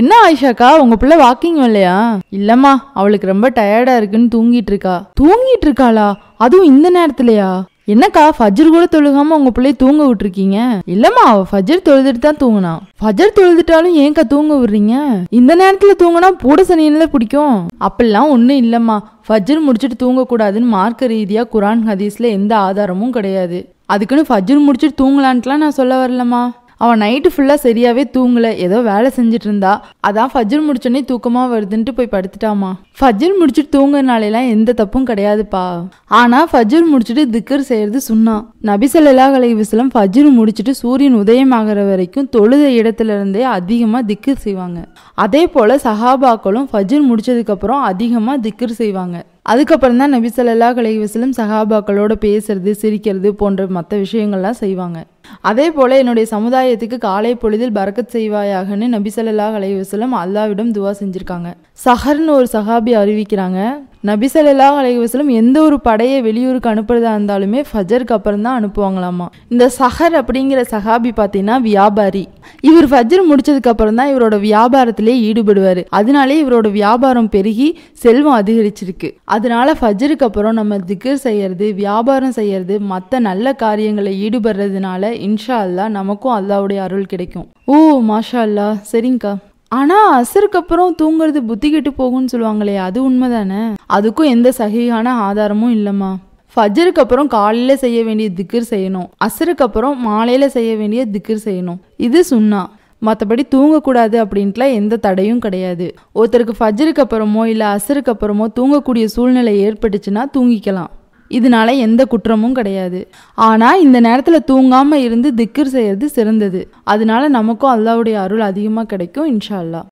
என்ன ஆயிஷாக்கா உங்க பிள்ளை வாக்கிங் இல்லையா இல்லம்மா அவளுக்கு ரொம்ப டயர்டா இருக்குன்னு தூங்கிட்டு இருக்கா தூங்கிட்டு இருக்காளா அதுவும் இந்த நேரத்துலயா என்னக்கா ஃபஜர் கூட தொழுகாம உங்க பிள்ளைய தூங்க விட்டுருக்கீங்க இல்லம்மா அவ ஃபஜர் தொழுதுட்டு தான் தூங்கினா ஃபஜர் தொழுதுட்டாலும் ஏன்க்கா தூங்க விடுறீங்க இந்த நேரத்துல தூங்கினா பூட சனியில பிடிக்கும் அப்படிலாம் ஒன்றும் இல்லம்மா ஃபஜர் முடிச்சுட்டு தூங்கக்கூடாதுன்னு மார்க்க ரீதியா குரான் ஹதீஸ்ல எந்த ஆதாரமும் கிடையாது அதுக்குன்னு ஃபஜர் முடிச்சுட்டு தூங்கலான்ட்டுலாம் நான் சொல்ல வரலம்மா அவன் நைட்டு ஃபுல்லாக சரியாகவே தூங்கலை ஏதோ வேலை செஞ்சுட்டு இருந்தா அதான் ஃபஜ்ர் முடிச்சோடனே தூக்கமாக வருதுன்ட்டு போய் படுத்துட்டாமா ஃபஜ்ர் முடிச்சுட்டு தூங்குறனாலெல்லாம் எந்த தப்பும் கிடையாதுப்பா ஆனால் ஃபஜ்ர் முடிச்சுட்டு திக்கர் செய்கிறது சுண்ணா நபிசல்லா அலைவசலம் ஃபஜ்ஜர் முடிச்சுட்டு சூரியன் உதயமாகிற வரைக்கும் தொழுத இடத்துல இருந்தே அதிகமாக திக்கர் செய்வாங்க அதே போல் சஹாபாக்களும் ஃபஜ்ர் முடிச்சதுக்கப்புறம் அதிகமாக திக்கர் செய்வாங்க அதுக்கப்புறம் தான் நபிசல்லா அலைவசலம் சஹாபாக்களோட பேசுறது சிரிக்கிறது போன்ற மற்ற விஷயங்கள்லாம் செய்வாங்க அதே போல என்னுடைய சமுதாயத்துக்கு காலை பொழுதில் பறக்கத் செய்வாயாகன்னு நபிசல்லா அலைவசலம் அல்லாவிடம் துவா செஞ்சுருக்காங்க சஹர்னு ஒரு சஹாபி அறிவிக்கிறாங்க நபிசல்லாஹ் அலைவாஸ்லம் எந்த ஒரு படையை வெளியூருக்கு அனுப்புறதா இருந்தாலுமே ஃபஜருக்கு அப்புறம் தான் அனுப்புவாங்களாமா இந்த சஹர் அப்படிங்கிற சஹாபி பார்த்தீங்கன்னா வியாபாரி இவர் ஃபஜர் முடிச்சதுக்கு அப்புறம் தான் இவரோட வியாபாரத்திலே ஈடுபடுவார் அதனாலே இவரோட வியாபாரம் பெருகி செல்வம் அதிகரிச்சிருக்கு அதனால ஃபஜருக்கு அப்புறம் நம்ம திகர் செய்யறது வியாபாரம் செய்யறது மற்ற நல்ல காரியங்களை ஈடுபடுறதுனால இன்ஷா அல்லா நமக்கும் அல்லாவுடைய அருள் கிடைக்கும் ஓ மாஷா அல்லா சரிங்கக்கா ஆனால் அசருக்கு அப்புறம் தூங்குறது புத்தி கெட்டு போகும்னு சொல்லுவாங்களே அது உண்மை தானே அதுக்கும் எந்த சகையான ஆதாரமும் இல்லைம்மா ஃபஜருக்கு அப்புறம் காலையில் செய்ய வேண்டிய திக்கர் செய்யணும் அசருக்கு அப்புறம் மாலையில் செய்ய வேண்டிய திக்கர் செய்யணும் இது சுண்ணா மற்றபடி தூங்கக்கூடாது அப்படின்ட்டுலாம் எந்த தடையும் கிடையாது ஒருத்தருக்கு ஃபஜருக்கு அப்புறமோ இல்லை அசருக்கு அப்புறமோ தூங்கக்கூடிய சூழ்நிலை ஏற்பட்டுச்சுன்னா தூங்கிக்கலாம் இதனால எந்த குற்றமும் கிடையாது ஆனால் இந்த நேரத்தில் தூங்காமல் இருந்து திக்கர் செய்கிறது சிறந்தது அதனால நமக்கும் அல்லாவுடைய அருள் அதிகமாக கிடைக்கும் இன்ஷா அல்லா